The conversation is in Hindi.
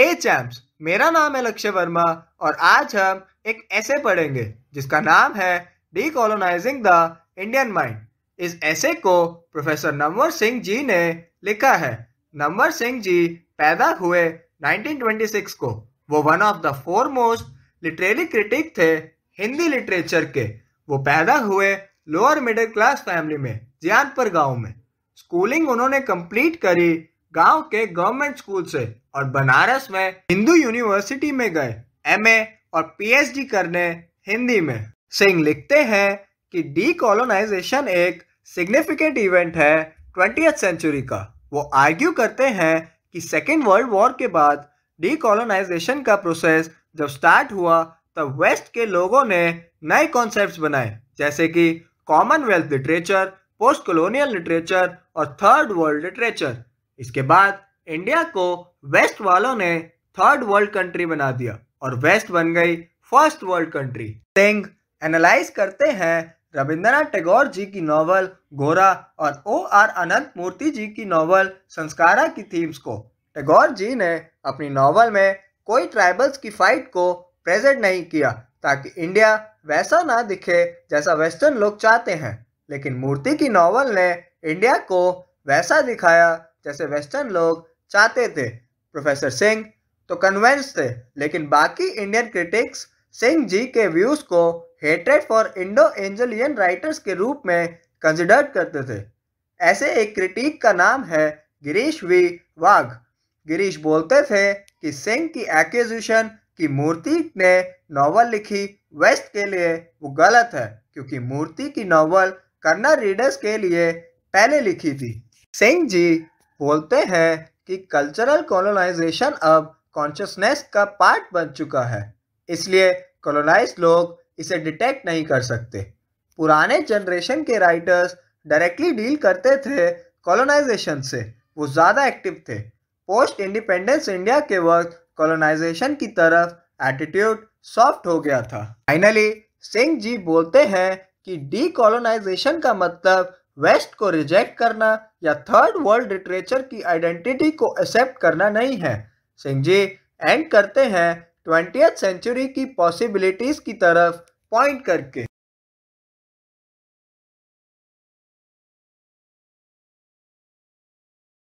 ए चैम्प्स मेरा नाम है लक्ष्य वर्मा और आज हम एक ऐसे पढ़ेंगे जिसका नाम है डीकोलोनाइजिंग द इंडियन माइंड इस ऐसे को प्रोफेसर नंवर सिंह जी ने लिखा है नंवर सिंह जी पैदा हुए 1926 को वो one of the four most literary critic थे हिंदी लिटरेचर के वो पैदा हुए लोअर मिडिल क्लास फैमिली में जियानपुर गांव में स्कूलिंग उन्होंने कंप्लीट करी गांव के गवर्नमेंट स्कूल से और बनारस में हिंदू यूनिवर्सिटी में गए एमए और पीएचडी करने हिंदी में सिंह लिखते हैं कि डीकोलोनाइजेशन एक सिग्निफिकेंट इवेंट है ट्वेंटी सेंचुरी का वो आर्ग्यू करते हैं कि सेकेंड वर्ल्ड वॉर के बाद डीकोलोनाइजेशन का प्रोसेस जब स्टार्ट हुआ तब वेस्ट के लोगों ने नए कॉन्सेप्ट्स बनाए जैसे कि Commonwealth literature post colonial literature और थर्ड वर्ल्ड लिटरेचर इसके बाद इंडिया को वेस्ट वालों ने थर्ड वर्ल्ड कंट्री बना दिया और वेस्ट बन गई first world country Singh analyse करते हैं रविंद्रनाथ टैगोर जी की नॉवल गोरा और ओ आर अनंत मूर्ति जी की नॉवल संस्कारा की थीम्स को टैगोर जी ने अपनी नॉवल में कोई ट्राइबल्स की फाइट को प्रेजेंट नहीं किया ताकि इंडिया वैसा ना दिखे जैसा वेस्टर्न लोग चाहते हैं लेकिन मूर्ति की नॉवल ने इंडिया को वैसा दिखाया जैसे वेस्टर्न लोग चाहते थे प्रोफेसर सिंह तो कन्वेंस थे लेकिन बाकी इंडियन क्रिटिक्स सिंह जी के व्यूज को hatred for Indo Anglian writers के रूप में कंसिडर करते थे ऐसे एक क्रिटिक का नाम है गिरीश वी वाघ गिरीश बोलते थे कि सिंह की एक्यूजिशन की मूर्ति ने नॉवल लिखी वेस्ट के लिए वो गलत है क्योंकि मूर्ति की नॉवल कन्नड़ रीडर्स के लिए पहले लिखी थी सिंह जी बोलते हैं कि कल्चरल कॉलोनाइजेशन अब कॉन्शियसनेस का पार्ट बन चुका है इसलिए कॉलोनाइज लोग इसे डिटेक्ट नहीं कर सकते पुराने जनरेशन के राइटर्स डायरेक्टली डील करते थे कॉलोनाइजेशन से वो ज़्यादा एक्टिव थे पोस्ट इंडिपेंडेंस इंडिया के वक्त कॉलोनाइजेशन की तरफ एटीट्यूड सॉफ्ट हो गया था फाइनली सिंह जी बोलते हैं कि डी का मतलब वेस्ट को रिजेक्ट करना या थर्ड वर्ल्ड लिटरेचर की आइडेंटिटी को एक्सेप्ट करना नहीं है सिंह जी एंड करते हैं ट्वेंटियथ सेंचुरी की पॉसिबिलिटीज़ की तरफ पॉइंट करके